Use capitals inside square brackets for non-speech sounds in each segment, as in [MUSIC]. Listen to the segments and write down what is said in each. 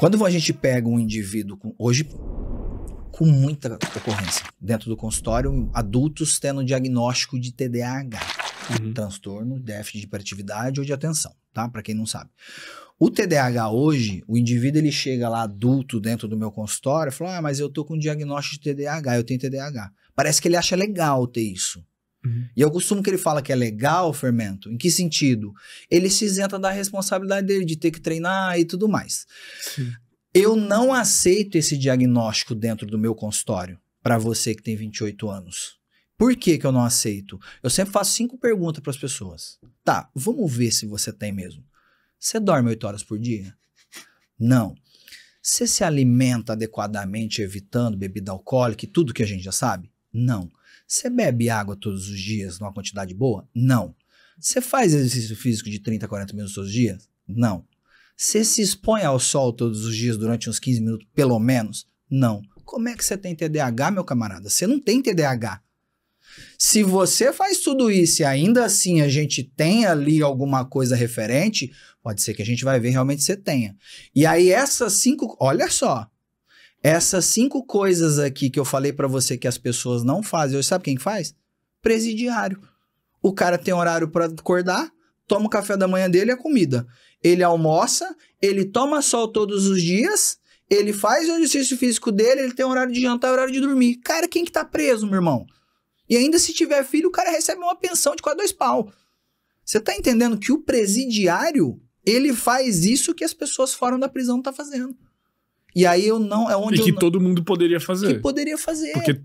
Quando a gente pega um indivíduo com, hoje com muita ocorrência dentro do consultório, adultos tendo um diagnóstico de TDAH, uhum. transtorno, déficit de hiperatividade ou de atenção, tá? Para quem não sabe. O TDAH hoje, o indivíduo ele chega lá adulto dentro do meu consultório e fala: "Ah, mas eu tô com um diagnóstico de TDAH, eu tenho TDAH". Parece que ele acha legal ter isso. Uhum. E eu costumo que ele fala que é legal o fermento. Em que sentido? Ele se isenta da responsabilidade dele de ter que treinar e tudo mais. Sim. Eu não aceito esse diagnóstico dentro do meu consultório para você que tem 28 anos. Por que, que eu não aceito? Eu sempre faço cinco perguntas para as pessoas. Tá, vamos ver se você tem mesmo. Você dorme 8 horas por dia? Não. Você se alimenta adequadamente, evitando bebida alcoólica e tudo que a gente já sabe? Não. Você bebe água todos os dias numa quantidade boa? Não. Você faz exercício físico de 30, 40 minutos todos os dias? Não. Você se expõe ao sol todos os dias durante uns 15 minutos, pelo menos? Não. Como é que você tem TDAH, meu camarada? Você não tem TDAH. Se você faz tudo isso e ainda assim a gente tem ali alguma coisa referente, pode ser que a gente vai ver realmente você tenha. E aí essas cinco, olha só, essas cinco coisas aqui que eu falei para você que as pessoas não fazem, hoje sabe quem faz? Presidiário. O cara tem horário para acordar, toma o café da manhã dele e a comida. Ele almoça, ele toma sol todos os dias, ele faz o exercício físico dele, ele tem horário de jantar, horário de dormir. Cara, quem que tá preso, meu irmão? E ainda se tiver filho, o cara recebe uma pensão de quase dois pau. Você tá entendendo que o presidiário, ele faz isso que as pessoas fora da prisão tá fazendo. E aí eu não. É onde e que não, todo mundo poderia fazer. Que poderia fazer. Porque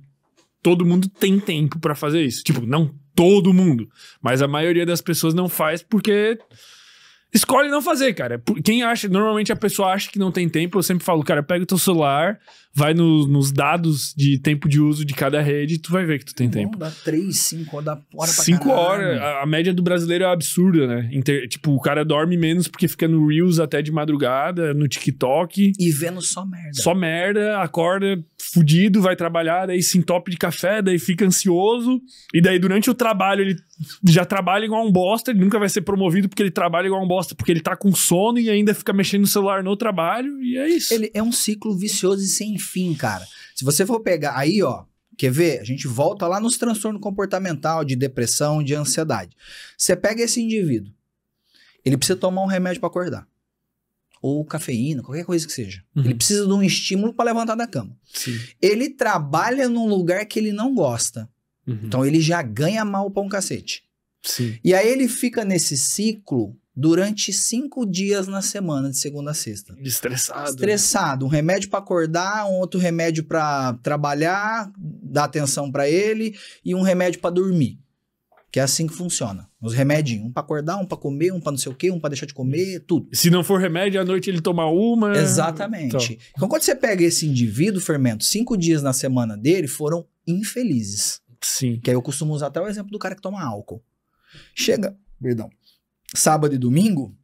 todo mundo tem tempo para fazer isso. Tipo, não todo mundo. Mas a maioria das pessoas não faz porque. Escolhe não fazer, cara. Quem acha, normalmente a pessoa acha que não tem tempo. Eu sempre falo, cara, pega o teu celular, vai no, nos dados de tempo de uso de cada rede, tu vai ver que tu tem não, tempo. Dá 3, 5 horas, dá hora pra 5 horas. A, a, média do brasileiro é absurda, né? Inter, tipo, o cara dorme menos porque fica no Reels até de madrugada, no TikTok. E vendo só merda. Só merda, acorda fudido, vai trabalhar, daí se entope de café, daí fica ansioso. E daí durante o trabalho ele já trabalha igual um bosta, ele nunca vai ser promovido porque ele trabalha igual um bosta, porque ele tá com sono e ainda fica mexendo no celular no trabalho, e é isso. Ele é um ciclo vicioso e sem fim, cara. Se você for pegar aí, ó, quer ver? A gente volta lá nos transtornos comportamental, de depressão, de ansiedade. Você pega esse indivíduo, ele precisa tomar um remédio para acordar. Ou cafeína, qualquer coisa que seja. Uhum. Ele precisa de um estímulo para levantar da cama. Sim. Ele trabalha num lugar que ele não gosta. Uhum. Então ele já ganha mal para um cacete. Sim. E aí ele fica nesse ciclo durante cinco dias na semana, de segunda a sexta. Estressado. Né? Estressado. Um remédio para acordar, um outro remédio para trabalhar, dar atenção para ele e um remédio para dormir. Que é assim que funciona. Os remédios, um para acordar, um para comer, um para não sei o quê, um para deixar de comer, tudo. Se não for remédio, à noite ele toma uma. Exatamente. Então. então, quando você pega esse indivíduo, fermento, cinco dias na semana dele foram infelizes. Sim. Que aí eu costumo usar até o exemplo do cara que toma álcool. Chega, perdão sábado e domingo,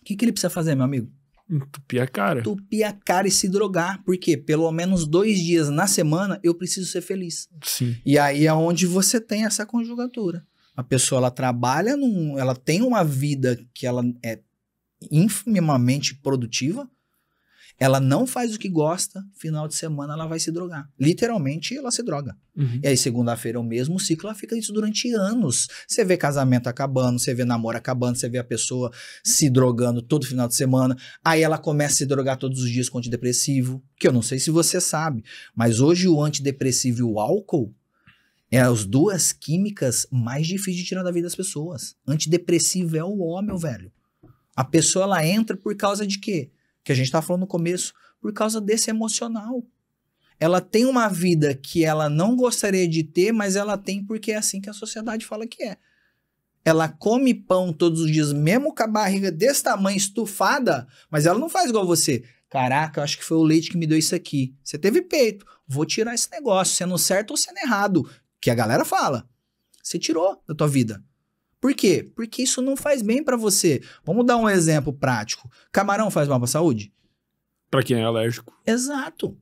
o que, que ele precisa fazer, meu amigo? Entupir a cara. Entupir a cara e se drogar. Porque pelo menos dois dias na semana eu preciso ser feliz. Sim. E aí é onde você tem essa conjugatura. A pessoa ela trabalha, num, ela tem uma vida que ela é infimamente produtiva, ela não faz o que gosta, final de semana ela vai se drogar. Literalmente, ela se droga. Uhum. E aí, segunda-feira, é o mesmo ciclo, ela fica isso durante anos. Você vê casamento acabando, você vê namoro acabando, você vê a pessoa se drogando todo final de semana. Aí ela começa a se drogar todos os dias com antidepressivo, que eu não sei se você sabe, mas hoje o antidepressivo e o álcool é as duas químicas mais difíceis de tirar da vida das pessoas. Antidepressivo é o ó, meu velho. A pessoa ela entra por causa de quê? que a gente estava falando no começo, por causa desse emocional. Ela tem uma vida que ela não gostaria de ter, mas ela tem porque é assim que a sociedade fala que é. Ela come pão todos os dias, mesmo com a barriga desse tamanho, estufada, mas ela não faz igual você. Caraca, eu acho que foi o leite que me deu isso aqui. Você teve peito, vou tirar esse negócio, sendo certo ou sendo errado, que a galera fala. Você tirou da tua vida. Por quê? Porque isso não faz bem para você. Vamos dar um exemplo prático. Camarão faz mal pra saúde? Para quem é alérgico. Exato.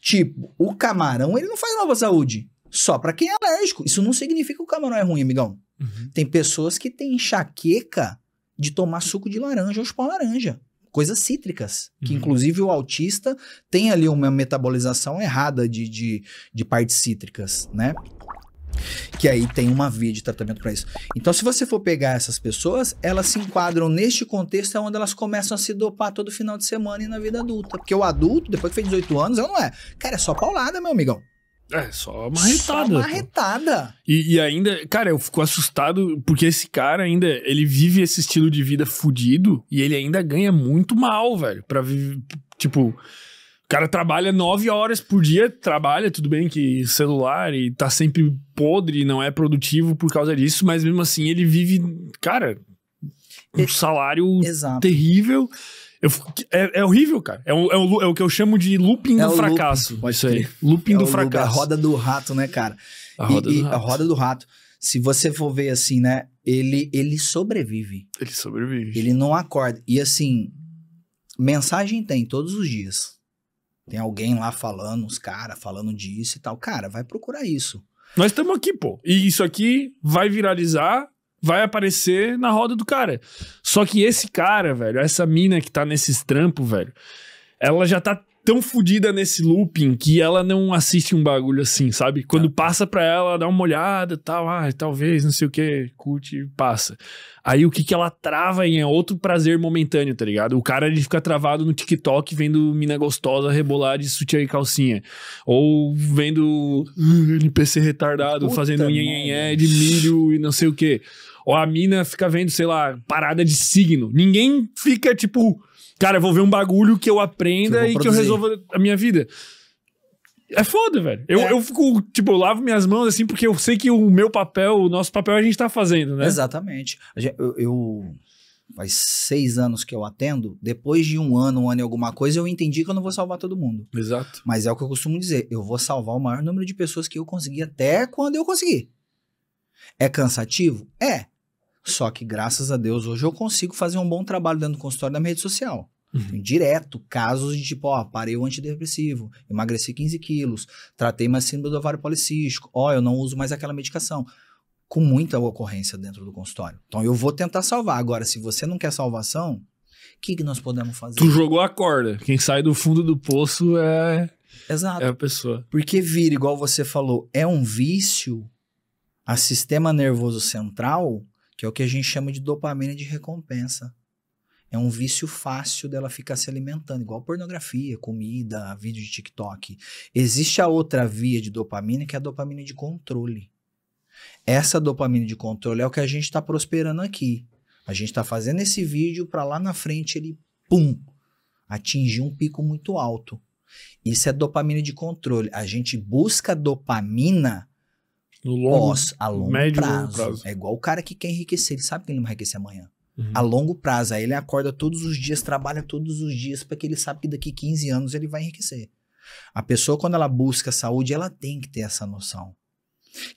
Tipo, o camarão, ele não faz mal pra saúde. Só para quem é alérgico. Isso não significa que o camarão é ruim, amigão. Uhum. Tem pessoas que têm enxaqueca de tomar suco de laranja ou chupar laranja. Coisas cítricas. Que uhum. inclusive o autista tem ali uma metabolização errada de, de, de partes cítricas, né? que aí tem uma via de tratamento para isso. Então, se você for pegar essas pessoas, elas se enquadram neste contexto é onde elas começam a se dopar todo final de semana e na vida adulta. Porque o adulto, depois que fez 18 anos, ela não é. Cara, é só paulada, meu amigão. É, só marretada. Só marretada. E, e, ainda, cara, eu fico assustado porque esse cara ainda, ele vive esse estilo de vida fudido e ele ainda ganha muito mal, velho, pra viver, tipo... O cara trabalha nove horas por dia, trabalha, tudo bem que celular e tá sempre podre, não é produtivo por causa disso, mas mesmo assim ele vive, cara, um e... salário Exato. terrível. Eu, é, é, horrível, cara. É o, é, o, é o, que eu chamo de looping é do fracasso. Looping, isso aí. Looping é do é fracasso. a roda do rato, né, cara? A roda, e, do e rato. a roda do rato. Se você for ver assim, né? Ele, ele sobrevive. Ele sobrevive. Ele não acorda. E assim, mensagem tem todos os dias. Tem alguém lá falando, os caras falando disso e tal. Cara, vai procurar isso. Nós estamos aqui, pô. E isso aqui vai viralizar, vai aparecer na roda do cara. Só que esse cara, velho, essa mina que tá nesses trampos, velho, ela já tá tão fodida nesse looping que ela não assiste um bagulho assim, sabe? Quando é. passa pra ela, dá uma olhada e tal, ah, talvez, não sei o que, curte e passa. Aí o que que ela trava em é outro prazer momentâneo, tá ligado? O cara ele fica travado no TikTok vendo mina gostosa rebolar de sutiã e calcinha. Ou vendo uh, NPC retardado Puta fazendo nhenhenhé de milho e não sei o que. Ou a mina fica vendo, sei lá, parada de signo. Ninguém fica tipo Cara, eu vou ver um bagulho que eu aprenda que eu e que eu resolva a minha vida. É foda, velho. Eu, é. eu fico, tipo, eu lavo minhas mãos assim, porque eu sei que o meu papel, o nosso papel a gente tá fazendo, né? Exatamente. Eu, eu faz seis anos que eu atendo. Depois de um ano, um ano e alguma coisa, eu entendi que eu não vou salvar todo mundo. Exato. Mas é o que eu costumo dizer: eu vou salvar o maior número de pessoas que eu conseguir até quando eu conseguir. É cansativo? É. Só que, graças a Deus, hoje eu consigo fazer um bom trabalho dentro do consultório da minha rede social. Uhum. Direto, casos de tipo, ó, parei o antidepressivo, emagreci 15 quilos, tratei mais síndrome do ovário policístico, ó, eu não uso mais aquela medicação. Com muita ocorrência dentro do consultório. Então eu vou tentar salvar. Agora, se você não quer salvação, o que, que nós podemos fazer? Tu jogou a corda. Quem sai do fundo do poço é. Exato. É a pessoa. Porque vira, igual você falou, é um vício a sistema nervoso central que é o que a gente chama de dopamina de recompensa. É um vício fácil dela ficar se alimentando, igual pornografia, comida, vídeo de TikTok. Existe a outra via de dopamina, que é a dopamina de controle. Essa dopamina de controle é o que a gente está prosperando aqui. A gente está fazendo esse vídeo para lá na frente ele, pum, atingir um pico muito alto. Isso é dopamina de controle. A gente busca dopamina no longo, pós, a longo médio, prazo. Longo prazo. É igual o cara que quer enriquecer, ele sabe que ele não vai enriquecer amanhã. Uhum. A longo prazo, aí ele acorda todos os dias, trabalha todos os dias, porque ele sabe que daqui 15 anos ele vai enriquecer. A pessoa, quando ela busca saúde, ela tem que ter essa noção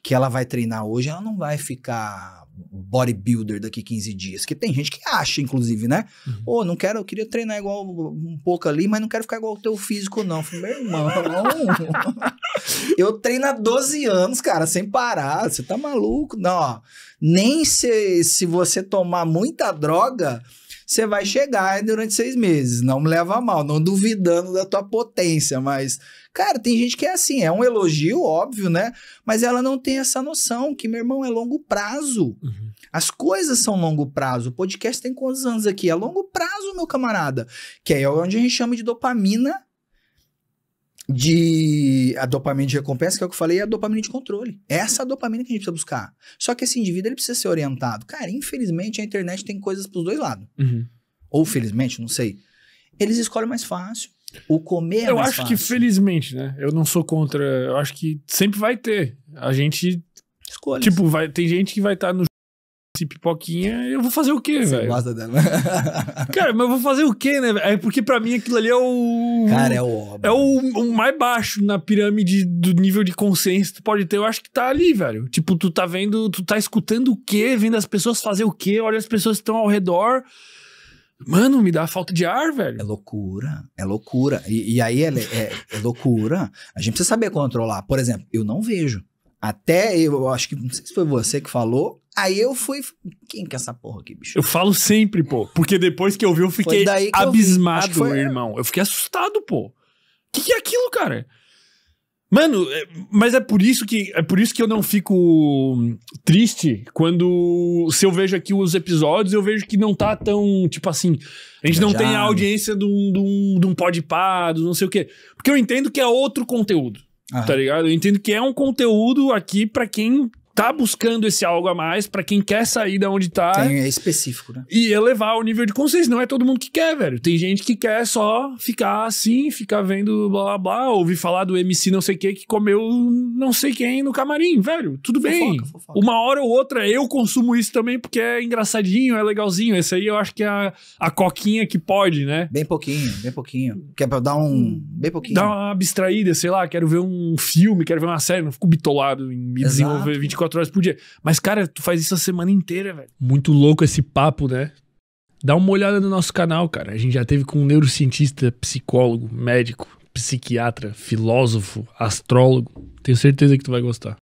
que ela vai treinar hoje, ela não vai ficar bodybuilder daqui 15 dias. Que tem gente que acha, inclusive, né? Uhum. não quero, eu queria treinar igual um pouco ali, mas não quero ficar igual o teu físico, não. Falei, meu irmão, [LAUGHS] [LAUGHS] eu treino há 12 anos, cara, sem parar. Você tá maluco? Não, ó. Nem se, se você tomar muita droga você vai chegar durante seis meses. Não me leva a mal, não duvidando da tua potência, mas. Cara, tem gente que é assim, é um elogio, óbvio, né? Mas ela não tem essa noção que, meu irmão, é longo prazo. Uhum. As coisas são longo prazo. O podcast tem quantos anos aqui? É longo prazo, meu camarada. Que é onde a gente chama de dopamina de a dopamina de recompensa, que é o que eu falei, é a dopamina de controle. Essa é a dopamina que a gente precisa buscar. Só que esse indivíduo ele precisa ser orientado. Cara, infelizmente a internet tem coisas pros dois lados. Uhum. Ou felizmente, não sei. Eles escolhem mais fácil. O comer é Eu acho fácil. que felizmente, né? Eu não sou contra. Eu acho que sempre vai ter. A gente. Escolha. Tipo, vai, tem gente que vai estar tá no esse pipoquinha, eu vou fazer o quê, velho? gosta dela. Né? [LAUGHS] cara, mas eu vou fazer o quê, né? É porque para mim aquilo ali é o. Cara, é o. É o, o, mais baixo na pirâmide do nível de consciência que tu pode ter. Eu acho que tá ali, velho. Tipo, tu tá vendo, tu tá escutando o quê, vendo as pessoas fazer o quê, olha as pessoas que estão ao redor. Mano, me dá falta de ar, velho. É loucura, é loucura. E, e aí é, é, é loucura. A gente precisa saber controlar. Por exemplo, eu não vejo. Até eu acho que, não sei se foi você que falou, Aí eu fui. Quem que é essa porra aqui, bicho? Eu falo sempre, pô. Porque depois que eu vi, eu fiquei abismado, eu vi. irmão. Eu fiquei assustado, pô. O que, que é aquilo, cara? Mano, é, mas é por isso que é por isso que eu não fico triste quando se eu vejo aqui os episódios, eu vejo que não tá tão, tipo assim, a gente não Já. tem a audiência de um, de um, de um podpá, do não sei o quê. Porque eu entendo que é outro conteúdo, tá Aham. tá ligado? Eu entendo que é um conteúdo aqui para quem tá buscando esse algo a mais para quem quer sair da onde tá. Tem, é específico, né? E elevar o nível de consciência. Não é todo mundo que quer, velho. Tem gente que quer só ficar assim, ficar vendo blá blá blá, ouvir falar do MC não sei o que que comeu não sei quem no camarim, velho. Tudo fofoca, bem. Fofoca. Uma hora ou outra eu consumo isso também porque é engraçadinho, é legalzinho. Esse aí eu acho que é a, a coquinha que pode, né? Bem pouquinho, bem pouquinho. Que é pra dar um. Bem pouquinho. Dar uma abstraída, sei lá. Quero ver um filme, quero ver uma série. Não fico bitolado em me desenvolver 24 24 horas por dia. Mas, cara, tu faz isso a semana inteira, velho. Muito louco esse papo, né? Dá uma olhada no nosso canal, cara. A gente já teve com um neurocientista, psicólogo, médico, psiquiatra, filósofo, astrólogo. Tenho certeza que tu vai gostar.